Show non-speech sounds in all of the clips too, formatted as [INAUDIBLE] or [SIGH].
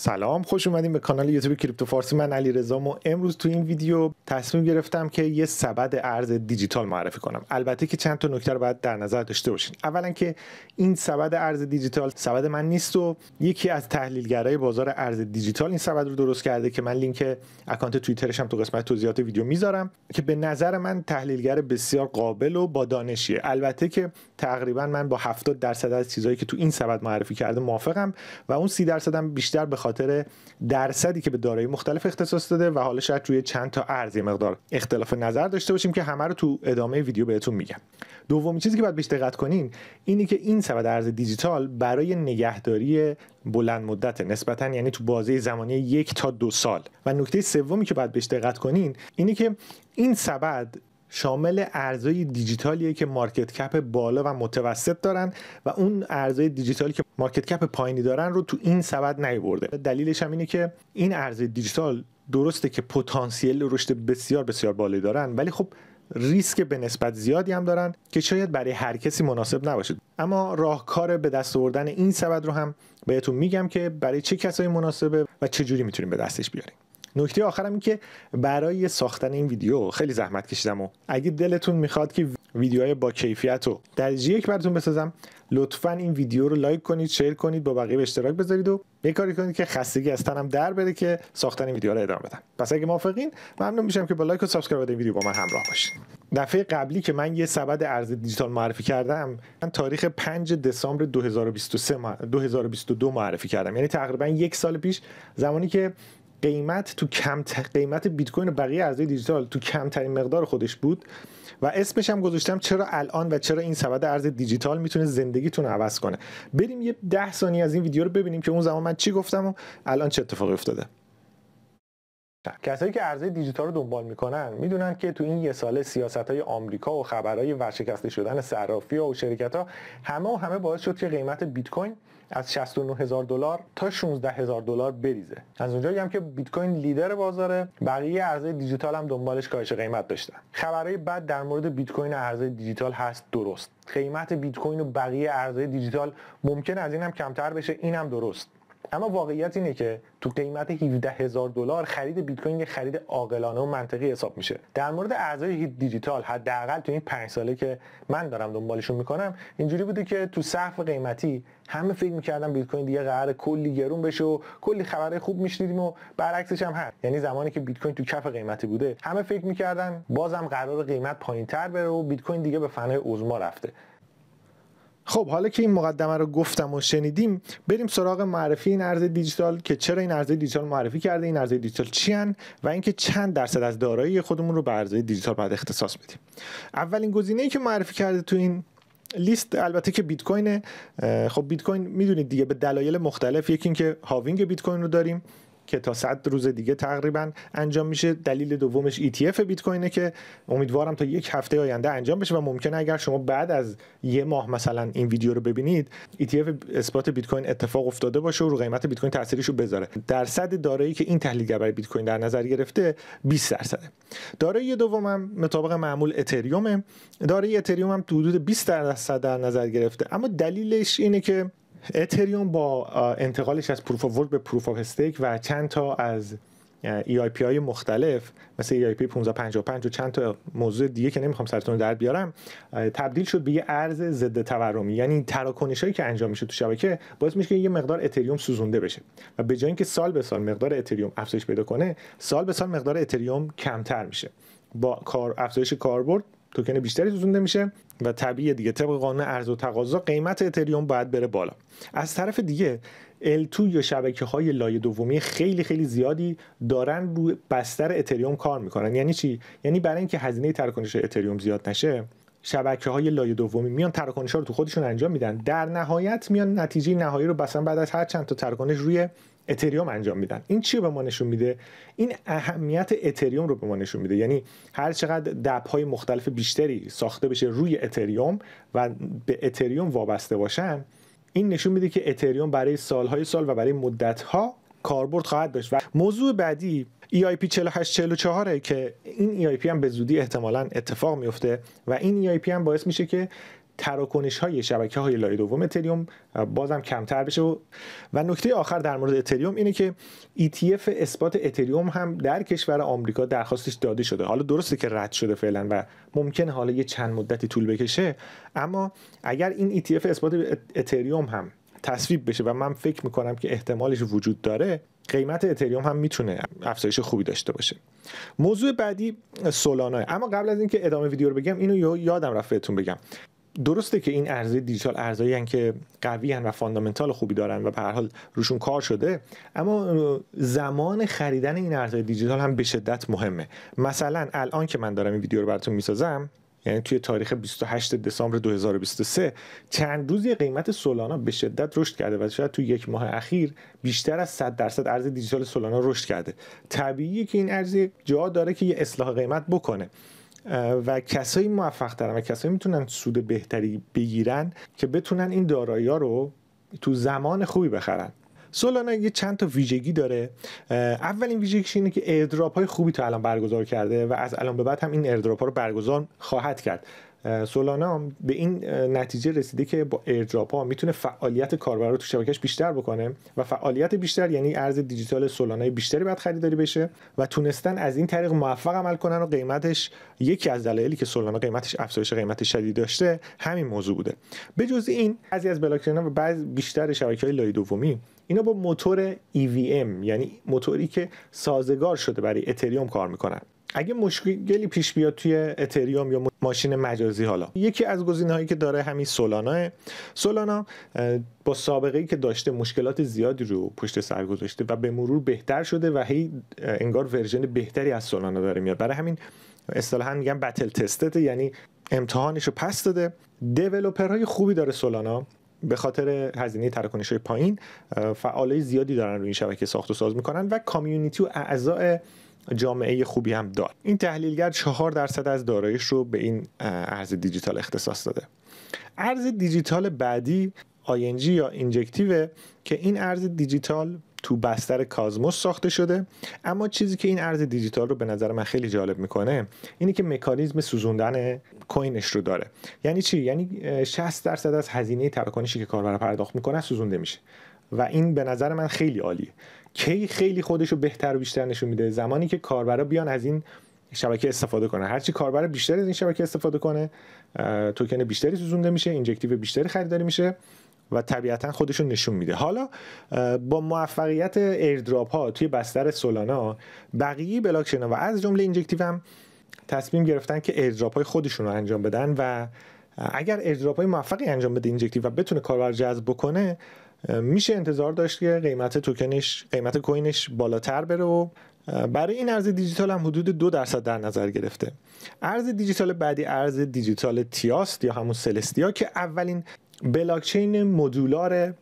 سلام خوش اومدیم به کانال یوتیوب کریپتو فارسی من علی رزام و امروز تو این ویدیو تصمیم گرفتم که یه سبد ارز دیجیتال معرفی کنم البته که چند تا نکته رو باید در نظر داشته باشین اولا که این سبد ارز دیجیتال سبد من نیست و یکی از تحلیلگرای بازار ارز دیجیتال این سبد رو درست کرده که من لینک اکانت توییترش هم تو قسمت توضیحات ویدیو میذارم که به نظر من تحلیلگر بسیار قابل و با دانشیه البته که تقریبا من با 70 درصد از چیزایی که تو این سبد معرفی کرده موافقم و اون 30 درصدم بیشتر به خاطر درصدی که به دارایی مختلف اختصاص داده و حالا شاید روی چند تا ارز مقدار اختلاف نظر داشته باشیم که همه رو تو ادامه ویدیو بهتون میگم دومی چیزی که باید بهش دقت کنین اینی که این سبد ارز دیجیتال برای نگهداری بلند مدت نسبتا یعنی تو بازه زمانی یک تا دو سال و نکته سومی که باید بهش دقت کنین اینی که این سبد شامل ارزهای دیجیتالیه که مارکت کپ بالا و متوسط دارن و اون ارزهای دیجیتالی که مارکت کپ پایینی دارن رو تو این سبد نیورده دلیلش هم اینه که این ارزهای دیجیتال درسته که پتانسیل رشد بسیار بسیار بالایی دارن ولی خب ریسک به نسبت زیادی هم دارن که شاید برای هر کسی مناسب نباشه اما راهکار به دست آوردن این سبد رو هم بهتون میگم که برای چه کسایی مناسبه و چه جوری میتونیم به دستش بیاریم نکته آخرم این که برای ساختن این ویدیو خیلی زحمت کشیدم و اگه دلتون میخواد که ویدیوهای با کیفیت رو درجه یک براتون بسازم لطفا این ویدیو رو لایک کنید شیر کنید با بقیه به اشتراک بذارید و یه کاری کنید که خستگی از تنم در بره که ساختن این ویدیو رو ادامه بدم پس اگه موافقین ممنون میشم که با لایک و سابسکرایب این ویدیو با من همراه باشید دفعه قبلی که من یه سبد ارز دیجیتال معرفی کردم من تاریخ 5 دسامبر 2023 2022 معرفی کردم یعنی تقریبا یک سال پیش زمانی که قیمت تو کم قیمت بیت کوین و بقیه ارزهای دیجیتال تو کمترین مقدار خودش بود و اسمش هم گذاشتم چرا الان و چرا این سبد ارز دیجیتال میتونه زندگیتون رو عوض کنه بریم یه ده ثانیه از این ویدیو رو ببینیم که اون زمان من چی گفتم و الان چه اتفاقی افتاده کسایی که ارزهای دیجیتال رو دنبال میکنن میدونن که تو این یه ساله سیاست های آمریکا و خبرهای ورشکسته شدن صرافی و شرکت همه و همه باعث شد که قیمت بیت کوین از 69 هزار دلار تا 16 هزار دلار بریزه از اونجایی هم که بیت کوین لیدر بازاره بقیه ارزهای دیجیتال هم دنبالش کاهش قیمت داشتن خبرهای بعد در مورد بیت کوین ارزهای دیجیتال هست درست قیمت بیت کوین و بقیه ارزهای دیجیتال ممکن از اینم کمتر بشه این هم درست اما واقعیت اینه که تو قیمت 17 هزار دلار خرید بیت کوین یه خرید عاقلانه و منطقی حساب میشه در مورد هیت دیجیتال حداقل تو این 5 ساله که من دارم دنبالشون میکنم اینجوری بوده که تو سقف قیمتی همه فکر میکردن بیت کوین دیگه قرار کلی گرون بشه و کلی خبرهای خوب میشنیدیم و برعکسش هم هست یعنی زمانی که بیت کوین تو کف قیمتی بوده همه فکر میکردن بازم قرار قیمت پایینتر بره و بیت کوین دیگه به فنای عظما رفته خب حالا که این مقدمه رو گفتم و شنیدیم بریم سراغ معرفی این ارز دیجیتال که چرا این ارز دیجیتال معرفی کرده این ارز دیجیتال چیان و اینکه چند درصد از دارایی خودمون رو به ارزهای دیجیتال باید اختصاص بدیم اولین گزینه‌ای که معرفی کرده تو این لیست البته که بیت کوین خب بیت کوین میدونید دیگه به دلایل مختلف یکی اینکه هاوینگ بیت کوین رو داریم که تا 100 روز دیگه تقریبا انجام میشه دلیل دومش ETF بیت کوینه که امیدوارم تا یک هفته آینده انجام بشه و ممکنه اگر شما بعد از یه ماه مثلا این ویدیو رو ببینید ETF اثبات بیت کوین اتفاق افتاده باشه و رو قیمت بیت کوین تاثیرش رو بذاره درصد دارایی که این تحلیلگر برای بیت کوین در نظر گرفته 20 درصده دارایی دومم مطابق معمول اتریومه دارایی اتریوم هم حدود 20 درصد در نظر گرفته اما دلیلش اینه که اتریوم با انتقالش از پروف آف به پروف آف استیک و چند تا از پی e های مختلف مثل e پی 1555 و چند تا موضوع دیگه که نمیخوام سرتون در بیارم تبدیل شد به یه ارز ضد تورمی یعنی تراکنش هایی که انجام میشه تو شبکه باعث میشه که یه مقدار اتریوم سوزونده بشه و به جای اینکه سال به سال مقدار اتریوم افزایش پیدا کنه سال به سال مقدار اتریوم کمتر میشه با کار افزایش کاربرد توکن بیشتری سوزونده میشه و طبیعیه دیگه طبق قانون ارز و تقاضا قیمت اتریوم باید بره بالا از طرف دیگه L2 یا شبکه های لایه دومی خیلی خیلی زیادی دارن روی بستر اتریوم کار میکنن یعنی چی یعنی برای اینکه هزینه تراکنش اتریوم زیاد نشه شبکه های لایه دومی میان تراکنش ها رو تو خودشون انجام میدن در نهایت میان نتیجه نهایی رو بسن بعد از هر چند تا تراکنش روی اتریوم انجام میدن این چی به ما نشون میده این اهمیت اتریوم رو به ما نشون میده یعنی هر چقدر دپ های مختلف بیشتری ساخته بشه روی اتریوم و به اتریوم وابسته باشن این نشون میده که اتریوم برای سالهای سال و برای مدتها کاربرد خواهد داشت و موضوع بعدی EIP 4844 که این EIP هم به زودی احتمالا اتفاق میفته و این EIP هم باعث میشه که تراکنش های شبکه های لایه دوم اتریوم بازم کمتر بشه و, و نکته آخر در مورد اتریوم اینه که ETF اثبات اتریوم هم در کشور آمریکا درخواستش داده شده حالا درسته که رد شده فعلا و ممکن حالا یه چند مدتی طول بکشه اما اگر این ETF اثبات اتریوم هم تصویب بشه و من فکر میکنم که احتمالش وجود داره قیمت اتریوم هم میتونه افزایش خوبی داشته باشه موضوع بعدی سولانا اما قبل از اینکه ادامه ویدیو رو بگم اینو یادم رفت بهتون بگم درسته که این ارزهای دیجیتال ارزایی که قوی هن و فاندامنتال خوبی دارن و به هر حال روشون کار شده اما زمان خریدن این ارزهای دیجیتال هم به شدت مهمه مثلا الان که من دارم این ویدیو رو براتون میسازم یعنی توی تاریخ 28 دسامبر 2023 چند روزی قیمت سولانا به شدت رشد کرده و شاید توی یک ماه اخیر بیشتر از 100 درصد ارز دیجیتال سولانا رشد کرده طبیعیه که این ارز جا داره که یه اصلاح قیمت بکنه و کسایی موفق ترن و کسایی میتونن سود بهتری بگیرن که بتونن این دارایی ها رو تو زمان خوبی بخرن سولانا یه چند تا ویژگی داره اولین ویژگیش اینه که ایردراپ های خوبی تا الان برگزار کرده و از الان به بعد هم این ایردراپ ها رو برگزار خواهد کرد سولانا به این نتیجه رسیده که با ایردراپ ها میتونه فعالیت کاربر رو تو شبکهش بیشتر بکنه و فعالیت بیشتر یعنی ارز دیجیتال سولانای بیشتری باید خریداری بشه و تونستن از این طریق موفق عمل کنن و قیمتش یکی از دلایلی که سولانا قیمتش افزایش قیمت شدید داشته همین موضوع بوده به جز این بعضی از ها و بعض بیشتر شبکه های لای دومی اینا با موتور EVM یعنی موتوری که سازگار شده برای اتریوم کار میکنن اگه مشکلی پیش بیاد توی اتریوم یا ماشین مجازی حالا یکی از گزینه هایی که داره همین سولانا سولانا با سابقه ای که داشته مشکلات زیادی رو پشت سر گذاشته و به مرور بهتر شده و هی انگار ورژن بهتری از سولانا داره میاد برای همین اصطلاحا میگن بتل تستد یعنی امتحانش رو پس داده های خوبی داره سولانا به خاطر هزینه تراکنش های پایین فعالای زیادی دارن روی این شبکه ساخت و ساز میکنن و کامیونیتی و اعضای جامعه خوبی هم داد این تحلیلگر 4 درصد از دارایش رو به این ارز دیجیتال اختصاص داده ارز دیجیتال بعدی ING یا اینجکتیو که این ارز دیجیتال تو بستر کازموس ساخته شده اما چیزی که این ارز دیجیتال رو به نظر من خیلی جالب میکنه اینه که مکانیزم سوزوندن کوینش رو داره یعنی چی یعنی 60 درصد از هزینه تراکنشی که کاربر پرداخت میکنه سوزونده میشه و این به نظر من خیلی عالیه کی خیلی خودش رو بهتر و بیشتر نشون میده زمانی که کاربرا بیان از این شبکه استفاده کنه هرچی کاربر بیشتر از این شبکه استفاده کنه توکن بیشتری سوزونده میشه اینجکتیو بیشتری خریداری میشه و طبیعتا خودشون نشون میده حالا با موفقیت ایردراپ ها توی بستر سولانا بقیه بلاکچین ها و از جمله اینجکتیو هم تصمیم گرفتن که ایردراپ های خودشون رو انجام بدن و اگر ایردراپ های موفقی انجام بده اینجکتیو و بتونه کاربر جذب بکنه میشه انتظار داشت که قیمت توکنش قیمت کوینش بالاتر بره و برای این ارز دیجیتال هم حدود دو درصد در نظر گرفته ارز دیجیتال بعدی ارز دیجیتال تیاست یا همون سلستیا که اولین بلاکچین مدولار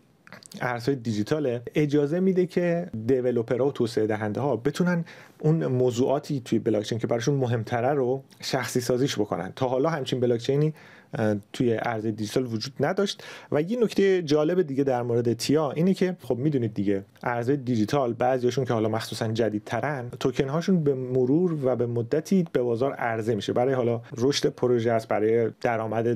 ارزهای دیجیتال اجازه میده که دیولوپر و توسعه دهنده ها بتونن اون موضوعاتی توی بلاکچین که براشون مهمتره رو شخصی سازیش بکنن تا حالا همچین بلاکچینی توی ارز دیجیتال وجود نداشت و یه نکته جالب دیگه در مورد تیا اینه که خب میدونید دیگه ارز دیجیتال بعضیاشون که حالا مخصوصا جدیدترن توکن هاشون به مرور و به مدتی به بازار عرضه میشه برای حالا رشد پروژه است برای درآمد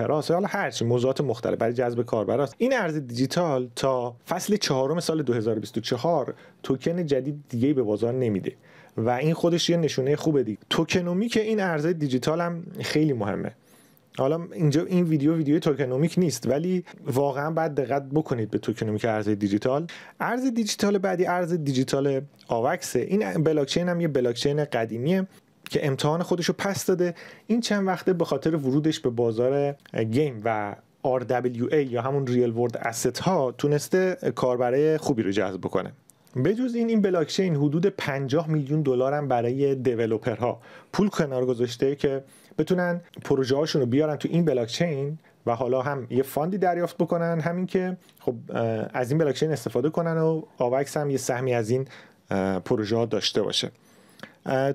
است حالا هرچی موضوعات مختلف برای جذب کاربر است این ارز دیجیتال تا فصل چهارم سال 2024 توکن جدید دیگه به بازار نمیده و این خودش یه نشونه خوبه دیگه توکنومی که این ارزهای دیجیتال هم خیلی مهمه حالا اینجا این ویدیو ویدیو توکنومیک نیست ولی واقعا باید دقت بکنید به توکنومیک ارز دیجیتال ارز دیجیتال بعدی ارز دیجیتال آوکس این بلاکچین هم یه بلاکچین قدیمیه که امتحان خودش رو پس داده این چند وقته به خاطر ورودش به بازار گیم و RWA یا همون ریل ورد ها تونسته کاربرای خوبی رو جذب بکنه جز این این بلاکچین حدود 50 میلیون دلار هم برای ها پول کنار گذاشته که بتونن پروژه هاشون رو بیارن تو این بلاکچین و حالا هم یه فاندی دریافت بکنن همین که خب از این بلاکچین استفاده کنن و آوکس هم یه سهمی از این پروژه ها داشته باشه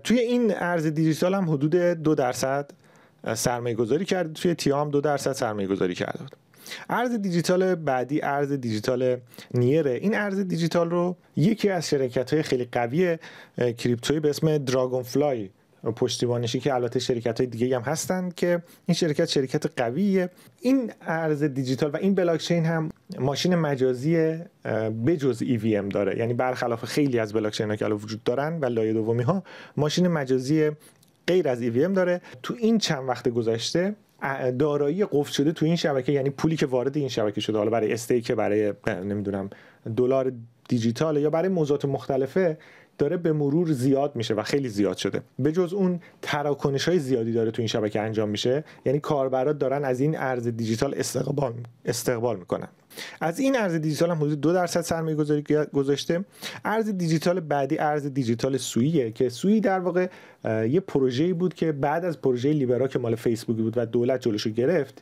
توی این ارز دیجیتال هم حدود دو درصد سرمایه گذاری کرده توی تیام دو درصد سرمایه گذاری کرده ارز دیجیتال بعدی ارز دیجیتال نیره این ارز دیجیتال رو یکی از شرکت های خیلی قوی کریپتوی به اسم دراگون فلای پشتیبانشی که البته شرکت های دیگه هم هستند که این شرکت شرکت قویه این ارز دیجیتال و این چین هم ماشین مجازی وی ام e داره یعنی برخلاف خیلی از بلاکچین ها که الان وجود دارن و لایه دومی ها ماشین مجازی غیر از ام e داره تو این چند وقت گذشته دارایی قفل شده تو این شبکه یعنی پولی که وارد این شبکه شده حالا برای استیک برای نمیدونم دلار دیجیتال یا برای موضوعات مختلفه داره به مرور زیاد میشه و خیلی زیاد شده به جز اون تراکنش های زیادی داره تو این شبکه انجام میشه یعنی کاربرا دارن از این ارز دیجیتال استقبال استقبال میکنن از این ارز دیجیتال هم حدود دو درصد سرمایه گذاری گذاشته ارز دیجیتال بعدی ارز دیجیتال سوییه که سویی در واقع یه پروژه بود که بعد از پروژه لیبرا که مال فیسبوکی بود و دولت جلوشو گرفت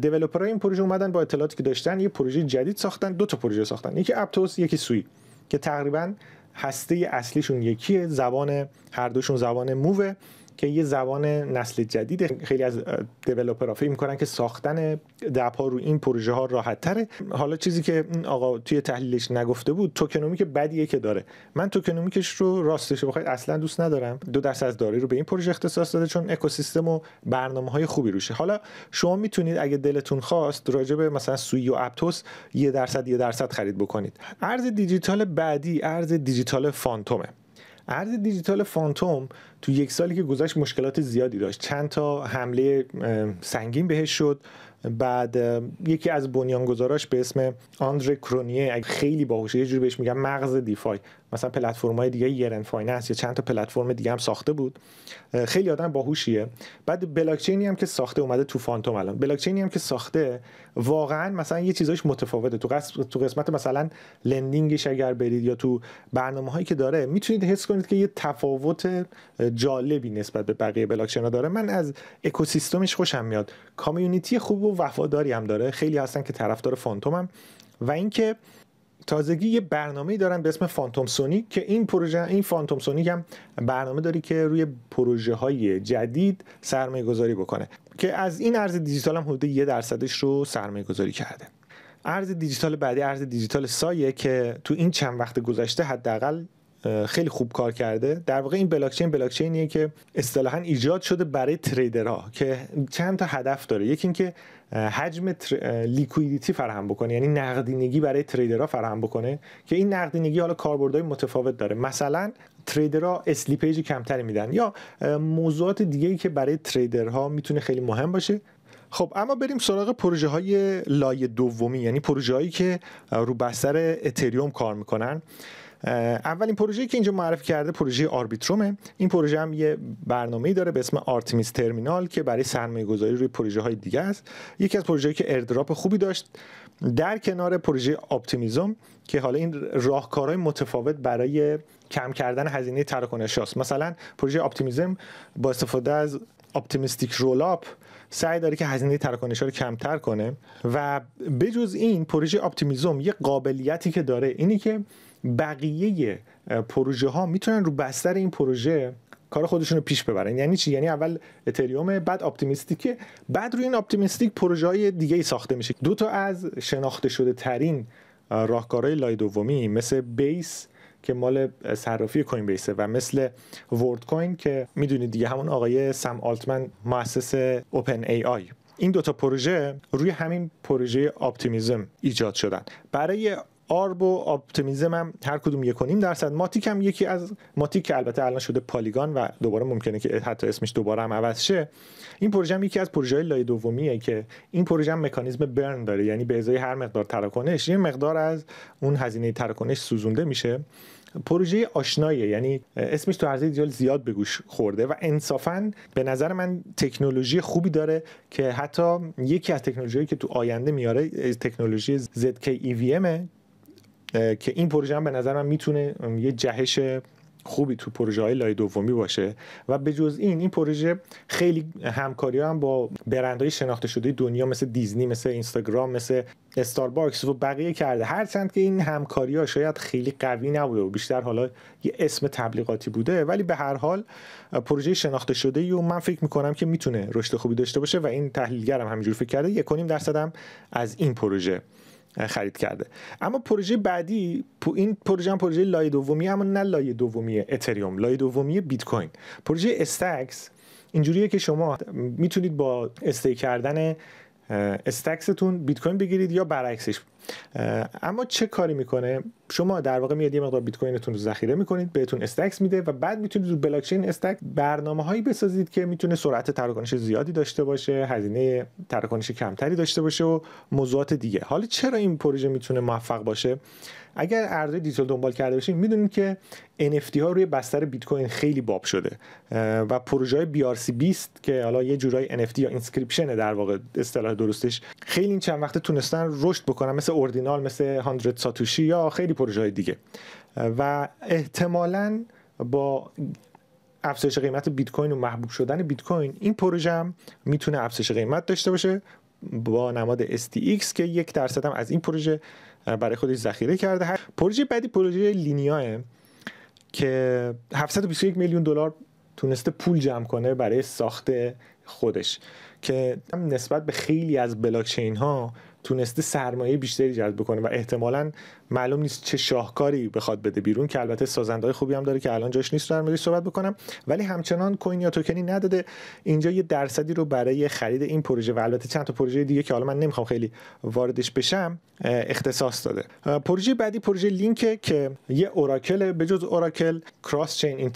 دیولپرای این پروژه اومدن با اطلاعاتی که داشتن یه پروژه جدید ساختن دو تا پروژه ساختن یکی اپتوس یکی سویی که تقریبا هسته اصلیشون یکیه زبان هر دوشون زبان مووه که یه زبان نسل جدید خیلی از دیولپرها فکر میکنن که ساختن دپ ها رو این پروژه ها راحت تره حالا چیزی که آقا توی تحلیلش نگفته بود توکنومیک بدیه که داره من توکنومیکش رو راستش بخواید اصلا دوست ندارم دو درصد از رو به این پروژه اختصاص داده چون اکوسیستم و برنامه های خوبی روشه حالا شما میتونید اگه دلتون خواست راجع به مثلا سوی و اپتوس یه درصد یه درصد خرید بکنید ارز دیجیتال بعدی ارز دیجیتال فانتومه ارز دیجیتال فانتوم تو یک سالی که گذشت مشکلات زیادی داشت چند تا حمله سنگین بهش شد بعد یکی از بنیانگذاراش به اسم آندره کرونیه خیلی باهوشه یه جوری بهش میگن مغز دیفای مثلا پلتفرم های دیگه یرن فایننس یا چند تا پلتفرم دیگه هم ساخته بود خیلی آدم باهوشیه بعد بلاک هم که ساخته اومده تو فانتوم الان بلاک هم که ساخته واقعا مثلا یه چیزاش متفاوته تو قسمت تو قسمت مثلا لندینگش اگر برید یا تو برنامه هایی که داره میتونید حس کنید که یه تفاوت جالبی نسبت به بقیه بلاک داره من از اکوسیستمش خوشم میاد کامیونیتی خوب و وفاداری هم داره خیلی هستن که طرفدار فانتومم و اینکه تازگی یه برنامه‌ای دارن به اسم فانتوم سونیک که این پروژه این فانتوم سونیک هم برنامه داری که روی پروژه های جدید سرمایه گذاری بکنه که از این ارز دیجیتال هم حدود یه درصدش رو سرمایه گذاری کرده ارز دیجیتال بعدی ارز دیجیتال سایه که تو این چند وقت گذشته حداقل خیلی خوب کار کرده در واقع این بلاکچین بلاکچینیه که اصطلاحا ایجاد شده برای تریدرها که چند تا هدف داره یکی اینکه حجم تر... لیکویدیتی فراهم بکنه یعنی نقدینگی برای تریدرها فراهم بکنه که این نقدینگی حالا کاربردهای متفاوت داره مثلا تریدرها اسلیپیج کمتری میدن یا موضوعات دیگه ای که برای تریدرها میتونه خیلی مهم باشه خب اما بریم سراغ پروژه های لایه دومی یعنی پروژه هایی که رو بستر اتریوم کار میکنن اولین پروژه‌ای که اینجا معرفی کرده پروژه آربیترومه این پروژه هم یه برنامه‌ای داره به اسم آرتمیس ترمینال که برای سرمایه گذاری روی پروژه های دیگه است یکی از پروژه‌ای که اردراپ خوبی داشت در کنار پروژه آپتیمیزم که حالا این راهکارهای متفاوت برای کم کردن هزینه تراکنش است مثلا پروژه آپتیمیزم با استفاده از اپتیمیستیک آپ سعی داره که هزینه تراکنش رو کمتر کنه و بجز این پروژه اپتیمیزم یه قابلیتی که داره اینی که بقیه پروژه ها میتونن رو بستر این پروژه کار خودشون رو پیش ببرن یعنی چی یعنی اول اتریوم بعد آپتیمیستیکه بعد روی این اپتیمیستیک پروژه های دیگه ای ساخته میشه دو تا از شناخته شده ترین راهکارهای لای دومی مثل بیس که مال صرافی کوین بیسه و مثل ورد کوین که میدونید دیگه همون آقای سم آلتمن مؤسس اوپن ای آی این دوتا پروژه روی همین پروژه اپتیمیزم ایجاد شدن برای آرب و آپتیمیزم هم هر کدوم یک کنیم درصد ماتیک هم یکی از ماتیک که البته الان شده پالیگان و دوباره ممکنه که حتی اسمش دوباره هم عوض شه این پروژه هم یکی از پروژه های لایه دومیه که این پروژه هم مکانیزم برن داره یعنی به ازای هر مقدار تراکنش یه مقدار از اون هزینه تراکنش سوزونده میشه پروژه آشناییه یعنی اسمش تو عرضه دیال زیاد به گوش خورده و انصافا به نظر من تکنولوژی خوبی داره که حتی یکی از تکنولوژی که تو آینده میاره تکنولوژی ZK EVM که این پروژه هم به نظر من میتونه یه جهش خوبی تو پروژه های لای دومی باشه و به جز این این پروژه خیلی همکاری هم با برندهای شناخته شده دنیا مثل دیزنی مثل اینستاگرام مثل استارباکس و بقیه کرده هر هرچند که این همکاری ها شاید خیلی قوی نبوده و بیشتر حالا یه اسم تبلیغاتی بوده ولی به هر حال پروژه شناخته شده و من فکر میکنم که میتونه رشد خوبی داشته باشه و این تحلیلگرم همینجور فکر کرده یک کنیم درصدم از این پروژه خرید کرده اما پروژه بعدی این پروژه هم پروژه لایه دومی اما نه لایه دومی اتریوم لایه دومی بیت کوین پروژه استکس اینجوریه که شما میتونید با استی کردن استکستون بیت کوین بگیرید یا برعکسش اما چه کاری میکنه شما در واقع میاد یه مقدار بیت کوینتون رو ذخیره میکنید بهتون استکس میده و بعد میتونید رو بلاک چین استک برنامه هایی بسازید که میتونه سرعت تراکنش زیادی داشته باشه هزینه تراکنش کمتری داشته باشه و موضوعات دیگه حالا چرا این پروژه میتونه موفق باشه اگر ارزهای دیجیتال دنبال کرده باشین میدونید که NFT ها روی بستر بیت کوین خیلی باب شده و پروژه های BRC20 که حالا یه جورای NFT یا اینسکریپشن در واقع اصطلاح درستش خیلی این چند وقت تونستن رشد بکنن مثل مثل اوردینال مثل 100 ساتوشی یا خیلی پروژه های دیگه و احتمالا با افزایش قیمت بیت کوین و محبوب شدن بیت کوین این پروژه هم میتونه افزایش قیمت داشته باشه با نماد STX که یک درصد هم از این پروژه برای خودش ذخیره کرده پروژه بعدی پروژه لینیاه که 721 میلیون دلار تونسته پول جمع کنه برای ساخت خودش که نسبت به خیلی از بلاکچین ها تونسته سرمایه بیشتری جذب کنه و احتمالا معلوم نیست چه شاهکاری بخواد بده بیرون که البته سازندهای خوبی هم داره که الان جاش نیست در موردش صحبت بکنم ولی همچنان کوین یا توکنی نداده اینجا یه درصدی رو برای خرید این پروژه و البته چند تا پروژه دیگه که حالا من نمیخوام خیلی واردش بشم اختصاص داده پروژه بعدی پروژه لینک که یه اوراکل به جز اوراکل کراس چین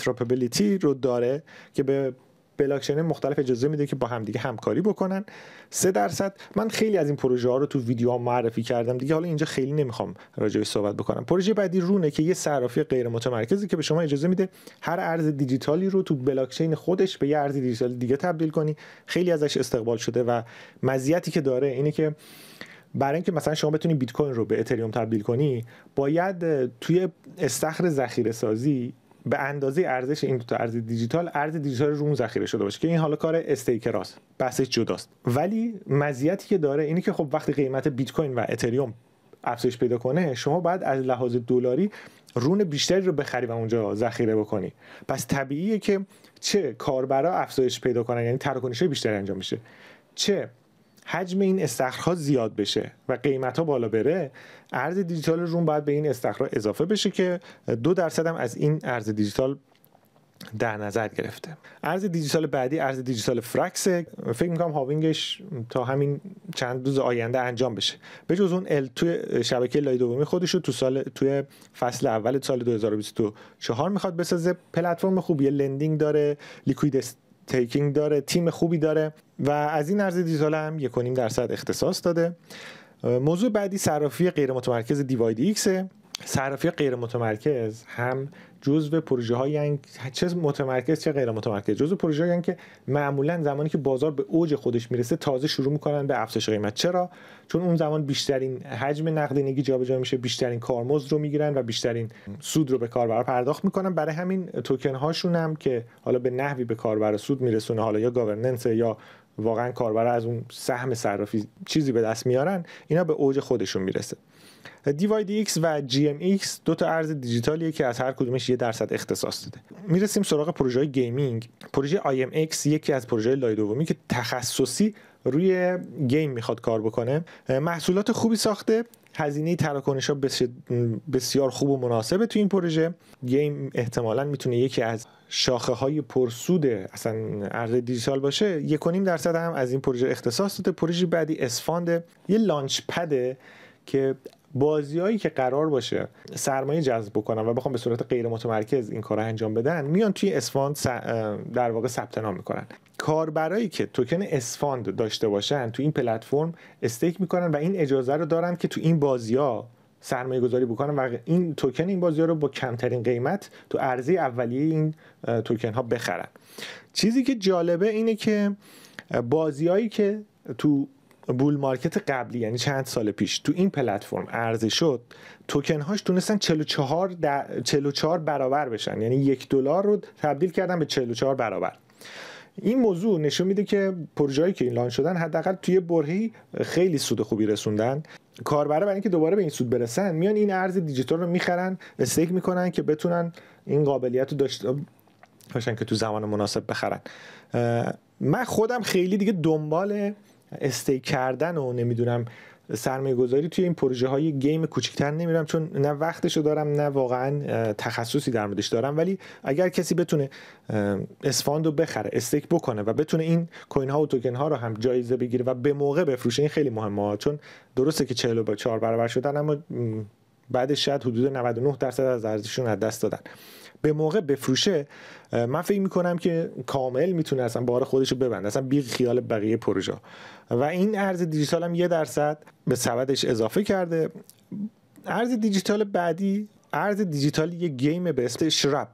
رو داره که به بلاکچین مختلف اجازه میده که با همدیگه همکاری بکنن سه درصد من خیلی از این پروژه ها رو تو ویدیو معرفی کردم دیگه حالا اینجا خیلی نمیخوام به صحبت بکنم پروژه بعدی رونه که یه صرافی غیر متمرکزی که به شما اجازه میده هر ارز دیجیتالی رو تو بلاکچین خودش به یه ارز دیجیتال دیگه تبدیل کنی خیلی ازش استقبال شده و مزیتی که داره اینه که برای اینکه مثلا شما بتونی بیت کوین رو به اتریوم تبدیل کنی باید توی استخر ذخیره سازی به اندازه ارزش این دو تا ارز دیجیتال ارز دیجیتال رون ذخیره شده باشه که این حالا کار استیکراست بحثش جداست ولی مزیتی که داره اینه که خب وقتی قیمت بیت کوین و اتریوم افزایش پیدا کنه شما باید از لحاظ دلاری رون بیشتری رو بخری و اونجا ذخیره بکنی پس طبیعیه که چه کاربرا افزایش پیدا کنن یعنی تراکنش بیشتری انجام میشه چه حجم این استخرها زیاد بشه و قیمت ها بالا بره ارز دیجیتال روم باید به این استخرها اضافه بشه که دو درصد هم از این ارز دیجیتال در نظر گرفته ارز دیجیتال بعدی ارز دیجیتال فرکس فکر میکنم هاوینگش تا همین چند روز آینده انجام بشه به جز اون ال توی شبکه لای دومی خودش تو سال توی فصل اول سال 2024 میخواد بسازه پلتفرم خوبیه لندینگ داره لیکوید تیکینگ داره تیم خوبی داره و از این ارز دیجیتال هم 1.5 درصد اختصاص داده موضوع بعدی صرافی غیر متمرکز دیواید ایکسه صرافی غیر متمرکز هم جزء پروژه های یعنی چه متمرکز چه غیر متمرکز جزء پروژه هایی یعنی که معمولا زمانی که بازار به اوج خودش میرسه تازه شروع میکنن به افزایش قیمت چرا چون اون زمان بیشترین حجم نقدینگی جابجا میشه بیشترین کارمزد رو میگیرن و بیشترین سود رو به کاربر پرداخت میکنن برای همین توکن هاشون هم که حالا به نحوی به کاربر سود میرسونه حالا یا گاورننس یا واقعا کاربر از اون سهم صرافی چیزی به دست میارن اینا به اوج خودشون میرسه ایکس و GMX دو تا ارز دیجیتالیه که از هر کدومش یه درصد اختصاص داده میرسیم سراغ پروژه گیمینگ پروژه ایکس یکی از پروژه لای دومی که تخصصی روی گیم میخواد کار بکنه محصولات خوبی ساخته هزینه تراکنش ها بسیار خوب و مناسبه تو این پروژه گیم احتمالا میتونه یکی از شاخه های پرسود اصلا ارز دیجیتال باشه یکونیم درصد هم از این پروژه اختصاص داده پروژه بعدی اسفاند یه لانچ پده که بازیایی که قرار باشه سرمایه جذب بکنن و بخوام به صورت غیر متمرکز این کار رو انجام بدن میان توی اسفاند در واقع ثبت نام میکنن کاربرایی که توکن اسفاند داشته باشن تو این پلتفرم استیک میکنن و این اجازه رو دارن که تو این بازی ها سرمایه گذاری بکنن و این توکن این بازی ها رو با کمترین قیمت تو عرضه اولیه این توکن ها بخرن چیزی که جالبه اینه که بازیایی که تو بول مارکت قبلی یعنی چند سال پیش تو این پلتفرم عرضه شد توکن هاش تونستن 44 در... 44 برابر بشن یعنی یک دلار رو تبدیل کردن به 44 برابر این موضوع نشون میده که پروژه‌ای که این لانچ شدن حداقل توی برهی خیلی سود خوبی رسوندن کاربرا برای اینکه دوباره به این سود برسن میان این ارز دیجیتال رو میخرن استیک میکنن که بتونن این قابلیت رو داشته باشن که تو زمان مناسب بخرن من خودم خیلی دیگه دنبال استیک کردن و نمیدونم سرمایه گذاری توی این پروژه های گیم کوچکتر نمیرم چون نه وقتشو دارم نه واقعا تخصصی در موردش دارم ولی اگر کسی بتونه اسفاند رو بخره استیک بکنه و بتونه این کوین ها و توکن ها رو هم جایزه بگیره و به موقع بفروشه این خیلی مهمه ها. چون درسته که 44 برابر شدن اما بعدش شاید حدود 99 درصد از ارزششون از دست دادن به موقع بفروشه من فکر میکنم که کامل میتونه اصلا بار خودش رو ببنده اصلا بی خیال بقیه پروژه و این ارز دیجیتال هم یه درصد به سبدش اضافه کرده ارز دیجیتال بعدی ارز دیجیتال یه گیم به اسم شرپ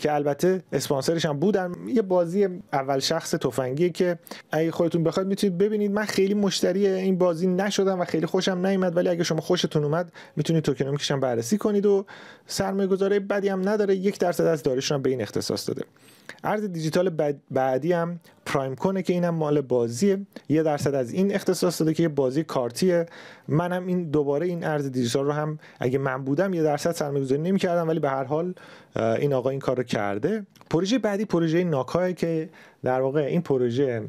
که البته اسپانسرش هم بودن یه بازی اول شخص تفنگی که اگه خودتون بخواید میتونید ببینید من خیلی مشتری این بازی نشدم و خیلی خوشم نیومد ولی اگه شما خوشتون اومد میتونید توکنومیکش هم بررسی کنید و سرمایه گذاری بدی هم نداره یک درصد از دارشون به این اختصاص داده ارز دیجیتال بعدی هم پرایم کنه که اینم مال بازیه یه درصد از این اختصاص داده که یه بازی کارتیه منم این دوباره این ارز دیجیتال رو هم اگه من بودم یه درصد سرمایه‌گذاری نمی‌کردم ولی به هر حال این آقا این کار کرده پروژه بعدی پروژه ناکای که در واقع این پروژه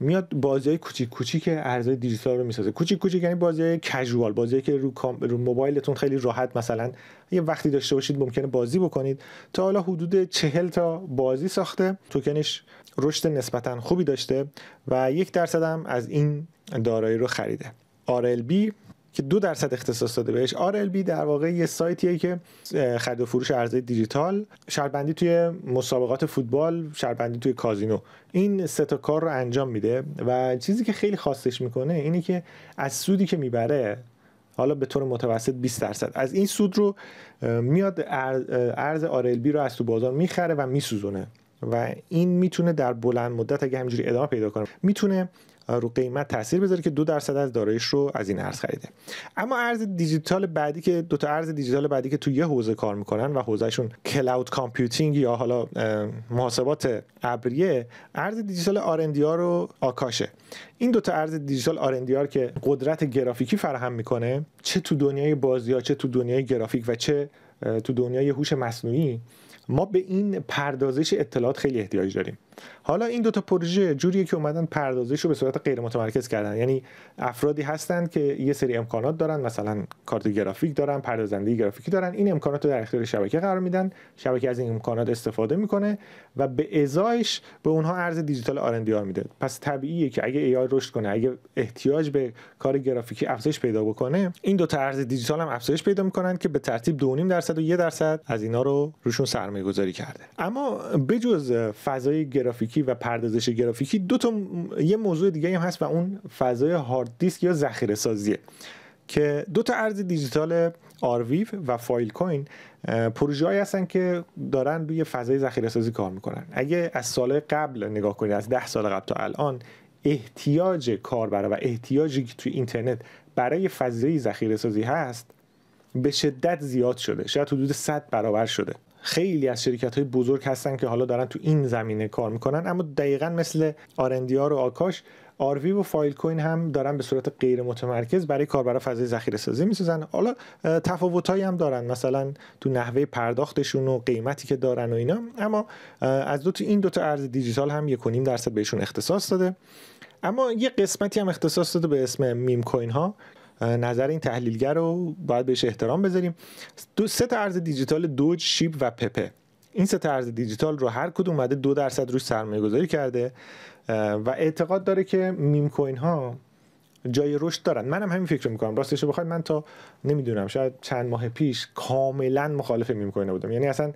میاد بازی های کوچیک کوچیک ارزهای دیجیتال رو میسازه کوچیک کوچیک یعنی بازی های کژوال بازی که رو, موبایلتون خیلی راحت مثلا یه وقتی داشته باشید ممکنه بازی بکنید تا حالا حدود چهل تا بازی ساخته توکنش رشد نسبتا خوبی داشته و یک درصد هم از این دارایی رو خریده RLB که دو درصد اختصاص داده بهش RLB در واقع یه سایتیه که خرید و فروش ارزهای دیجیتال شربندی توی مسابقات فوتبال شربندی توی کازینو این سه کار رو انجام میده و چیزی که خیلی خواستش میکنه اینه که از سودی که میبره حالا به طور متوسط 20 درصد از این سود رو میاد ارز RLB رو از تو بازار میخره و میسوزونه و این میتونه در بلند مدت اگه همینجوری ادامه پیدا کنه میتونه رو قیمت تاثیر بذاره که دو درصد از دارایش رو از این ارز خریده اما ارز دیجیتال بعدی که دو تا ارز دیجیتال بعدی که تو یه حوزه کار میکنن و حوزهشون کلاود کامپیوتینگ یا حالا محاسبات ابریه ارز دیجیتال آر رو آکاشه این دو تا ارز دیجیتال آر که قدرت گرافیکی فراهم میکنه چه تو دنیای بازی چه تو دنیای گرافیک و چه تو دنیای هوش مصنوعی ما به این پردازش اطلاعات خیلی احتیاج داریم حالا این تا پروژه جوریه که اومدن پردازش رو به صورت غیر متمرکز کردن یعنی افرادی هستن که یه سری امکانات دارن مثلا کارت گرافیک دارن پردازنده گرافیکی دارن این امکانات رو در اختیار شبکه قرار میدن شبکه از این امکانات استفاده میکنه و به ازایش به اونها ارز دیجیتال آر میده پس طبیعیه که اگه ای رشد کنه اگه احتیاج به کار گرافیکی افزایش پیدا بکنه این دو تا ارز دیجیتال هم افزایش پیدا میکنن که به ترتیب 2.5 درصد و 1 درصد از اینا رو روشون سرمایه‌گذاری کرده اما بجز فضای گرافیکی و پردازش گرافیکی دو تا یه موضوع دیگه هم هست و اون فضای هارد دیسک یا ذخیره سازیه که دو تا ارز دیجیتال آرویو و فایل کوین پروژه‌ای هستن که دارن روی فضای ذخیره سازی کار میکنن اگه از سال قبل نگاه کنید از ده سال قبل تا الان احتیاج کاربر و احتیاجی که توی اینترنت برای فضای ذخیره سازی هست به شدت زیاد شده شاید حدود 100 برابر شده خیلی از شرکت های بزرگ هستن که حالا دارن تو این زمینه کار میکنن اما دقیقا مثل آرندیار و آکاش آروی و فایل کوین هم دارن به صورت غیر متمرکز برای کاربرا فضای ذخیره سازی میسازن حالا تفاوتایی هم دارن مثلا تو نحوه پرداختشون و قیمتی که دارن و اینا اما از دو تا این دو تا ارز دیجیتال هم 1.5 درصد بهشون اختصاص داده اما یه قسمتی هم اختصاص داده به اسم میم کوین ها نظر این تحلیلگر رو باید بهش احترام بذاریم دو سه تا ارز دیجیتال دوج شیپ و پپه این سه تا ارز دیجیتال رو هر کدوم اومده دو درصد روش سرمایه گذاری کرده و اعتقاد داره که میم کوین ها جای رشد دارن منم همین فکر میکنم راستش بخواید من تا نمیدونم شاید چند ماه پیش کاملا مخالف میم کوین بودم یعنی اصلا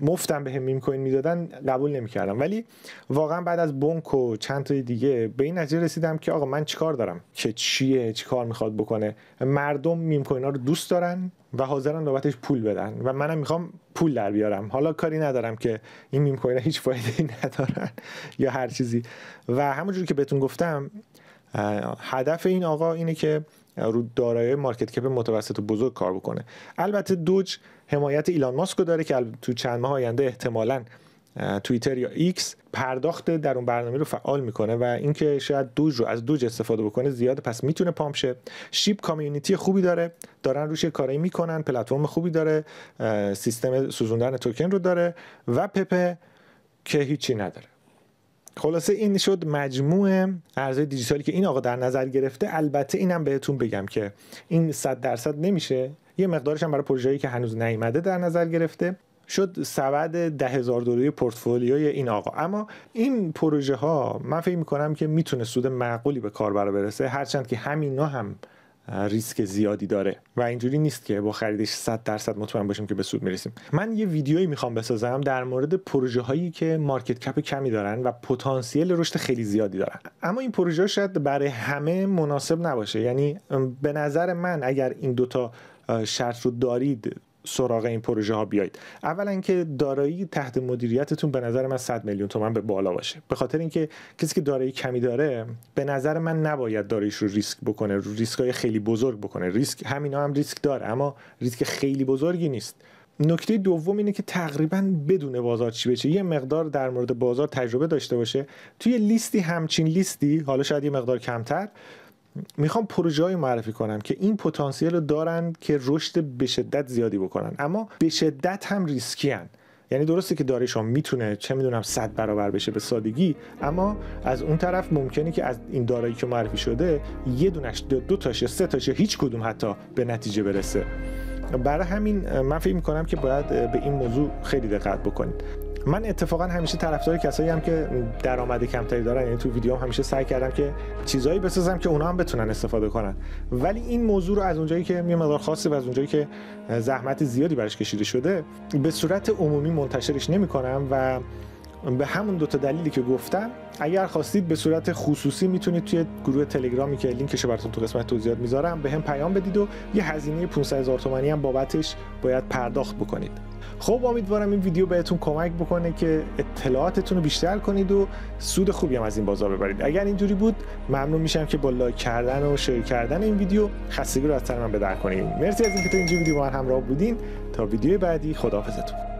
مفتم به هم میم کوین میدادن قبول نمیکردم ولی واقعا بعد از بونک و چند تای دیگه به این نتیجه رسیدم که آقا من چیکار دارم که چیه چیکار میخواد بکنه مردم میم کوین ها رو دوست دارن و حاضرن بابتش پول بدن و منم میخوام پول در بیارم حالا کاری ندارم که این میم هیچ فایده ندارن [LAUGHS] یا هر چیزی و همونجوری که بهتون گفتم هدف این آقا اینه که رو دارای مارکت کپ متوسط و بزرگ کار بکنه البته دوج حمایت ایلان ماسک رو داره که تو چند ماه آینده احتمالاً توییتر یا ایکس پرداخت در اون برنامه رو فعال میکنه و اینکه شاید دوج رو از دوج استفاده بکنه زیاد پس میتونه پامپ شه شیپ کامیونیتی خوبی داره دارن روش کارایی میکنن پلتفرم خوبی داره سیستم سوزوندن توکن رو داره و پپه که هیچی نداره خلاصه این شد مجموع ارزهای دیجیتالی که این آقا در نظر گرفته البته اینم بهتون بگم که این 100 درصد نمیشه یه مقدارش هم برای پروژه‌ای که هنوز نیامده در نظر گرفته شد سبد ده هزار دلاری پورتفولیوی این آقا اما این پروژه ها من فکر میکنم که میتونه سود معقولی به کاربر برسه هرچند که همینا هم ریسک زیادی داره و اینجوری نیست که با خریدش 100 درصد مطمئن باشیم که به سود میرسیم من یه ویدیویی میخوام بسازم در مورد پروژه هایی که مارکت کپ کمی دارن و پتانسیل رشد خیلی زیادی دارن اما این پروژه شاید برای همه مناسب نباشه یعنی به نظر من اگر این دوتا شرط رو دارید سراغ این پروژه ها بیایید اولا که دارایی تحت مدیریتتون به نظر من 100 میلیون تومن به بالا باشه به خاطر اینکه کسی که دارایی کمی داره به نظر من نباید داراییش رو ریسک بکنه رو ریسک های خیلی بزرگ بکنه ریسک همینا هم ریسک داره اما ریسک خیلی بزرگی نیست نکته دوم اینه که تقریبا بدون بازار چی بشه یه مقدار در مورد بازار تجربه داشته باشه توی لیستی همچین لیستی حالا شاید یه مقدار کمتر میخوام پروژه معرفی کنم که این پتانسیل رو دارن که رشد به شدت زیادی بکنن اما به شدت هم ریسکی هن. یعنی درسته که شما میتونه چه میدونم صد برابر بشه به سادگی اما از اون طرف ممکنه که از این دارایی که معرفی شده یه دونش دو, دو تاش یا سه تاش یا هیچ کدوم حتی به نتیجه برسه برای همین من فکر میکنم که باید به این موضوع خیلی دقت بکنید من اتفاقا همیشه طرفدار کسایی هم که درآمد کمتری دارن یعنی تو ویدیو همیشه سعی کردم که چیزایی بسازم که اونا هم بتونن استفاده کنن ولی این موضوع رو از اونجایی که یه مقدار خاصی و از اونجایی که زحمت زیادی براش کشیده شده به صورت عمومی منتشرش نمیکنم و به همون دو تا دلیلی که گفتم اگر خواستید به صورت خصوصی میتونید توی گروه تلگرامی که لینکش براتون تو قسمت توضیحات میذارم به هم پیام بدید و یه هزینه 500 هزار تومانی هم بابتش باید پرداخت بکنید خب امیدوارم این ویدیو بهتون کمک بکنه که اطلاعاتتون رو بیشتر کنید و سود خوبی هم از این بازار ببرید اگر اینجوری بود ممنون میشم که با لایک کردن و شیر کردن این ویدیو خستگی رو از سر من به کنید مرسی از اینکه تا اینجا ویدیو با من همراه بودین تا ویدیو بعدی خداحافظتون